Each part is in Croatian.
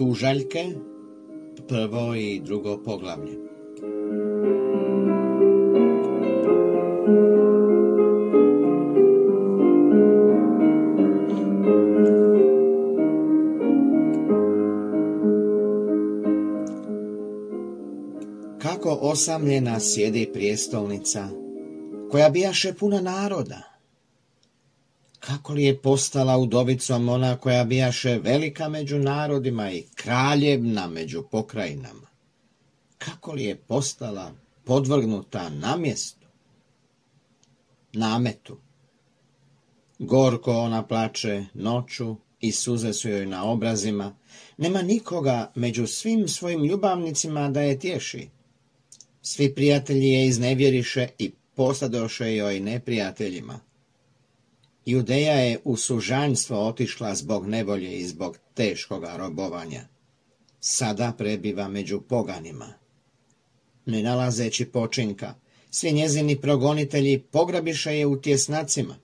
Tužaljke, prvo i drugo poglavlje. Kako osamljena sjedi prijestolnica, koja bijaše puna naroda, kako li je postala udovicom ona koja bijaše velika među narodima i kraljevna među pokrajinama? Kako li je postala podvrgnuta mjestu? Nametu. Gorko ona plače noću i suze su joj na obrazima. Nema nikoga među svim svojim ljubavnicima da je tješi. Svi prijatelji je iznevjeriše i posadoše joj neprijateljima. Judeja je u sužanjstvo otišla zbog nevolje i zbog teškoga robovanja. Sada prebiva među poganima. Ne nalazeći počinka, svi njezini progonitelji pograbiše je u tjesnacima.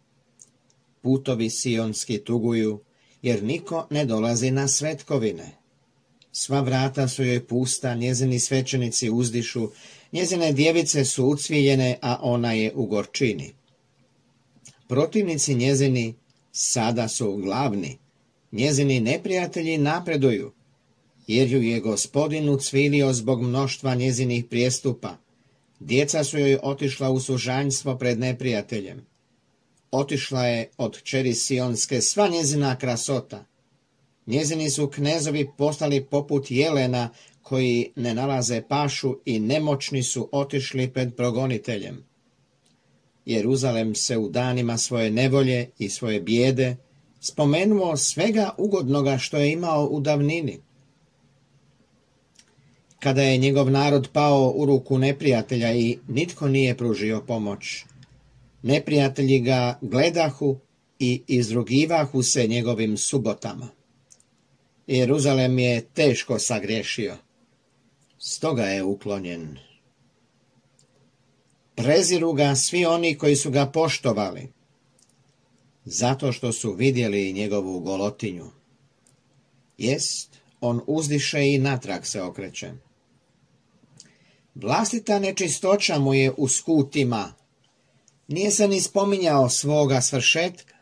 Putovi sionski tuguju, jer niko ne dolazi na svetkovine. Sva vrata su joj pusta, njezini svećenici uzdišu, njezine djevice su ucvijene a ona je u gorčini. Protivnici njezini sada su glavni. Njezini neprijatelji napreduju, jer ju je gospodin ucvilio zbog mnoštva njezinih prijestupa. Djeca su joj otišla u sužanjstvo pred neprijateljem. Otišla je od čeri Sionske sva njezina krasota. Njezini su knezovi postali poput jelena koji ne nalaze pašu i nemoćni su otišli pred progoniteljem. Jeruzalem se u danima svoje nevolje i svoje bijede spomenuo svega ugodnoga što je imao u davnini. Kada je njegov narod pao u ruku neprijatelja i nitko nije pružio pomoć, neprijatelji ga gledahu i izrugivahu se njegovim subotama. Jeruzalem je teško sagriješio, stoga je uklonjen. Preziru ga svi oni koji su ga poštovali, zato što su vidjeli njegovu golotinju. Jest, on uzdiše i natrag se okreće. Vlastita nečistoća mu je u skutima. Nije se ni spominjao svoga svršetka.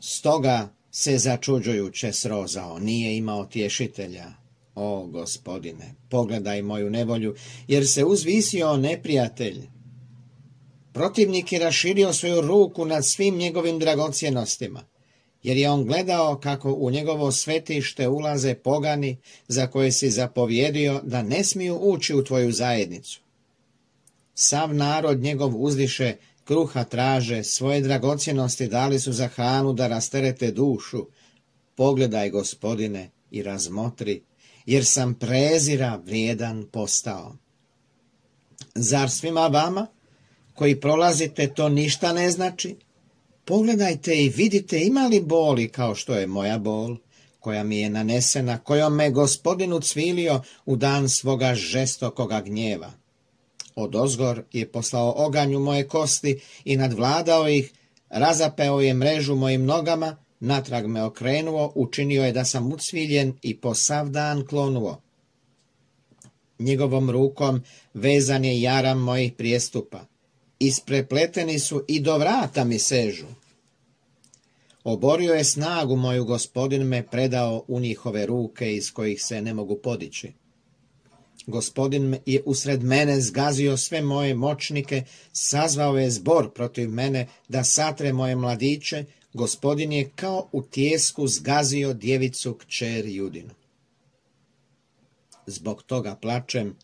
Stoga se začuđujuće srozao, nije imao tješitelja. O gospodine, pogledaj moju nevolju, jer se uzvisio neprijatelj. Protivnik je raširio svoju ruku nad svim njegovim dragocjenostima, jer je on gledao kako u njegovo svetište ulaze pogani za koje si zapovjedio da ne smiju ući u tvoju zajednicu. Sav narod njegov uzdiše, kruha traže, svoje dragocjenosti dali su za hranu da rasterete dušu. Pogledaj, gospodine, i razmotri jer sam prezira vrijedan postao. Zar svima vama, koji prolazite, to ništa ne znači? Pogledajte i vidite ima li boli kao što je moja bol, koja mi je nanesena, kojom me gospodin ucvilio u dan svoga žestokoga gnjeva. Od ozgor je poslao oganju moje kosti i nadvladao ih, razapeo je mrežu mojim nogama, natrag me okrenuo, učinio je da sam ucviljen i po sav dan klonuo. Njegovom rukom vezan je jaram mojih prijestupa. Isprepleteni su i do vrata mi sežu. Oborio je snagu moju, gospodin me predao u njihove ruke iz kojih se ne mogu podići. Gospodin je usred mene zgazio sve moje moćnike, sazvao je zbor protiv mene da satre moje mladiće gospodin je kao u tijesku zgazio djevicu kćer Judinu. Zbog toga plačem,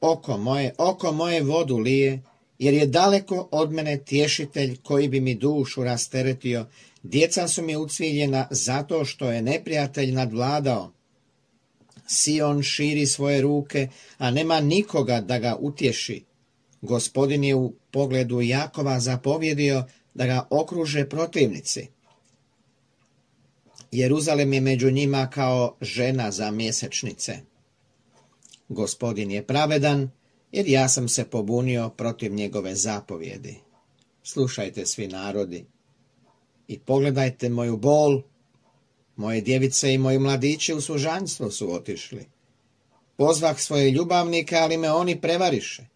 oko moje, oko moje vodu lije, jer je daleko od mene tješitelj koji bi mi dušu rasteretio. Djeca su mi ucviljena zato što je neprijatelj nadvladao. Sion širi svoje ruke, a nema nikoga da ga utješi. Gospodin je u pogledu Jakova zapovjedio da ga okruže protivnici. Jeruzalem je među njima kao žena za mjesečnice. Gospodin je pravedan, jer ja sam se pobunio protiv njegove zapovjedi. Slušajte svi narodi i pogledajte moju bol. Moje djevice i moji mladići u služanstvo su otišli. Pozvah svoje ljubavnike, ali me oni prevariše.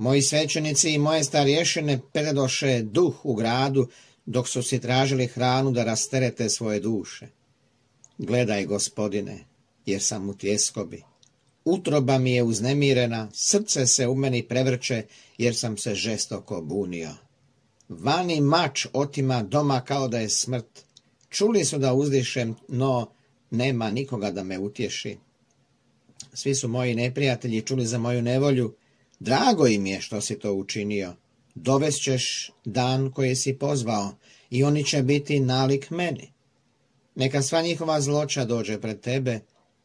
Moji svećenici i moje starješine predoše duh u gradu, dok su si tražili hranu da rasterete svoje duše. Gledaj, gospodine, jer sam u tjeskobi. Utroba mi je uznemirena, srce se u meni prevrče, jer sam se žestoko bunio. Vani mač otima doma kao da je smrt. Čuli su da uzdišem, no nema nikoga da me utješi. Svi su moji neprijatelji čuli za moju nevolju, Drago im je što si to učinio. Dovest ćeš dan koji si pozvao i oni će biti nalik meni. Neka sva njihova zloća dođe pred tebe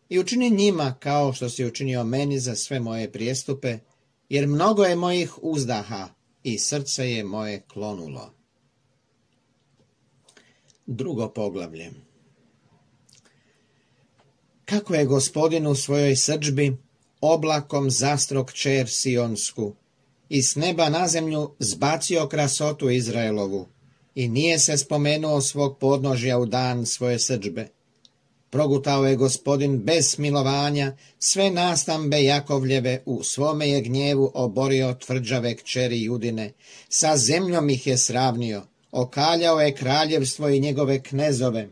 i učini njima kao što si učinio meni za sve moje prijestupe, jer mnogo je mojih uzdaha i srce je moje klonulo. Drugo poglavlje Kako je gospodin u svojoj srđbi oblakom zastrok čer Sionsku i s neba na zemlju zbacio krasotu Izraelovu i nije se spomenuo svog podnožja u dan svoje srđbe. Progutao je gospodin bez smilovanja sve nastambe Jakovljeve u svome je gnjevu oborio tvrđave kćeri Judine, sa zemljom ih je sravnio, okaljao je kraljevstvo i njegove knezove,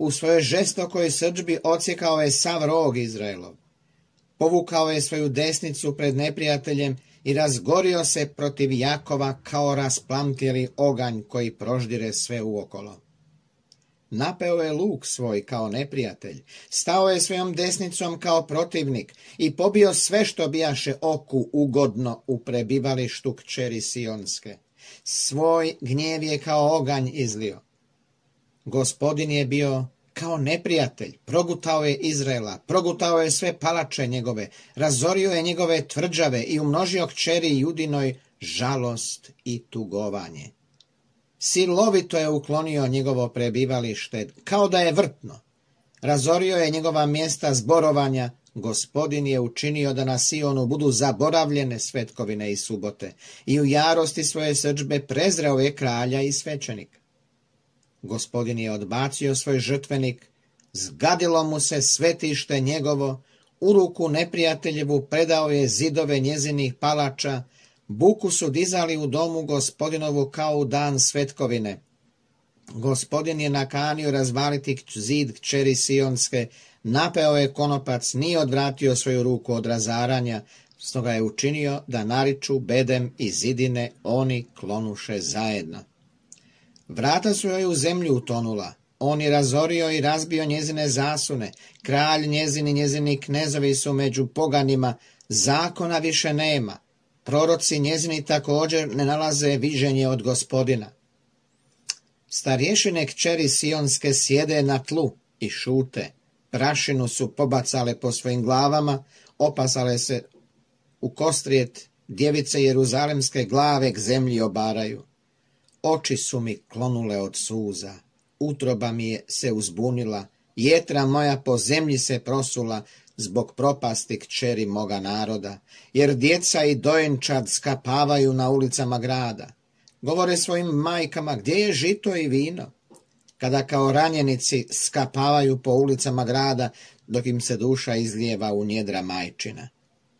U svojoj žestokoj srđbi ocijekao je sav rog Izraelov. Povukao je svoju desnicu pred neprijateljem i razgorio se protiv Jakova kao rasplamtjeli oganj koji proždire sve uokolo. Napeo je luk svoj kao neprijatelj, stao je svojom desnicom kao protivnik i pobio sve što bijaše oku ugodno u prebivalištu kćeri Sionske. Svoj gnjev je kao oganj izlio, Gospodin je bio kao neprijatelj, progutao je Izraela, progutao je sve palače njegove, razorio je njegove tvrđave i umnožio kćeri Judinoj žalost i tugovanje. Silovito je uklonio njegovo prebivalište, kao da je vrtno. Razorio je njegova mjesta zborovanja, gospodin je učinio da na Sionu budu zaboravljene svetkovine i subote, i u jarosti svoje srđbe prezreo je kralja i svećenika. Gospodin je odbacio svoj žrtvenik, zgadilo mu se svetište njegovo, u ruku neprijateljevu predao je zidove njezinih palača, buku su dizali u domu gospodinovu kao u dan svetkovine. Gospodin je nakanio razvaliti zid kćeri Sionske, napeo je konopac, nije odvratio svoju ruku od razaranja, stoga je učinio da nariču bedem i zidine oni klonuše zajedno. Vrata su joj u zemlju utonula. On je razorio i razbio njezine zasune. Kralj njezini njezini knezovi su među poganima. Zakona više nema. Proroci njezini također ne nalaze viženje od gospodina. Starješine kćeri Sionske sjede na tlu i šute. Prašinu su pobacale po svojim glavama, opasale se u kostrijet djevice Jeruzalemske glave k zemlji obaraju. Oči su mi klonule od suza, utroba mi je se uzbunila, jetra moja po zemlji se prosula zbog propasti kćeri moga naroda, jer djeca i dojenčad skapavaju na ulicama grada. Govore svojim majkama gdje je žito i vino, kada kao ranjenici skapavaju po ulicama grada dok im se duša izlijeva u njedra majčina.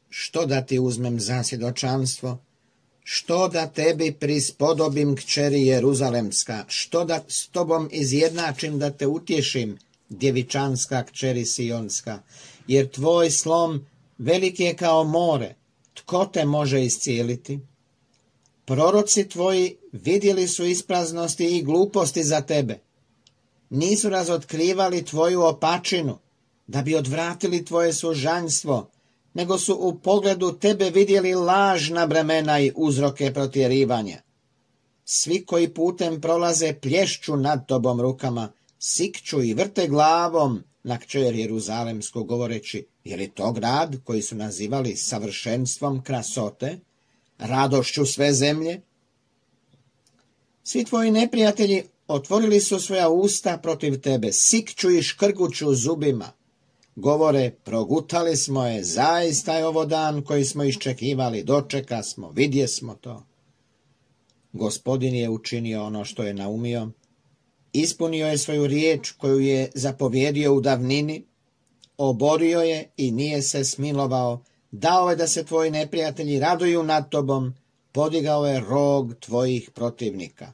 Što da ti uzmem za svjedočanstvo? što da tebi prispodobim kćeri Jeruzalemska, što da s tobom izjednačim da te utješim, djevičanska kćeri Sionska, jer tvoj slom velik je kao more, tko te može iscijeliti? Proroci tvoji vidjeli su ispraznosti i gluposti za tebe. Nisu razotkrivali tvoju opačinu, da bi odvratili tvoje sužanjstvo, nego su u pogledu tebe vidjeli lažna bremena i uzroke protjerivanja. Svi koji putem prolaze plješću nad tobom rukama, sikću i vrte glavom na kćer Jeruzalemsko govoreći, jer je to grad koji su nazivali savršenstvom krasote, radošću sve zemlje? Svi tvoji neprijatelji otvorili su svoja usta protiv tebe, sikću i škrguću zubima govore, progutali smo je, zaista je ovo dan koji smo iščekivali, dočeka smo, vidje smo to. Gospodin je učinio ono što je naumio, ispunio je svoju riječ koju je zapovjedio u davnini, oborio je i nije se smilovao, dao je da se tvoji neprijatelji raduju nad tobom, podigao je rog tvojih protivnika.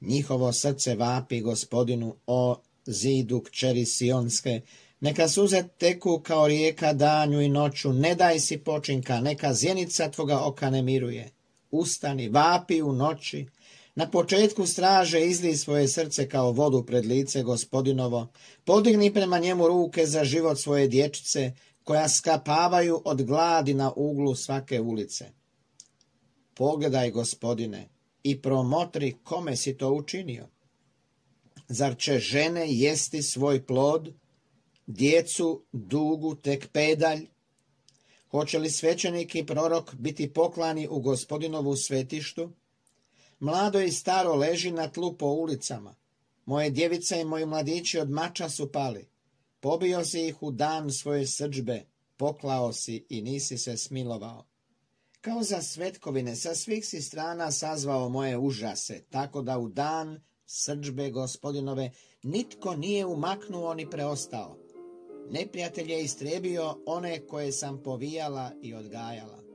Njihovo srce vapi gospodinu o zidu kćeri Sionske, neka suze teku kao rijeka danju i noću, ne daj si počinka, neka zjenica tvoga oka ne miruje. Ustani, vapi u noći, na početku straže izli svoje srce kao vodu pred lice gospodinovo, podigni prema njemu ruke za život svoje dječice, koja skapavaju od gladi na uglu svake ulice. Pogledaj, gospodine, i promotri kome si to učinio. Zar će žene jesti svoj plod, djecu, dugu, tek pedalj? Hoće li svećenik i prorok biti poklani u gospodinovu svetištu? Mlado i staro leži na tlu po ulicama. Moje djevice i moji mladići od mača su pali. Pobio si ih u dan svoje srđbe, poklao si i nisi se smilovao. Kao za svetkovine sa svih si strana sazvao moje užase, tako da u dan srđbe gospodinove nitko nije umaknuo ni preostao. Neprijatelj je istrebio one koje sam povijala i odgajala.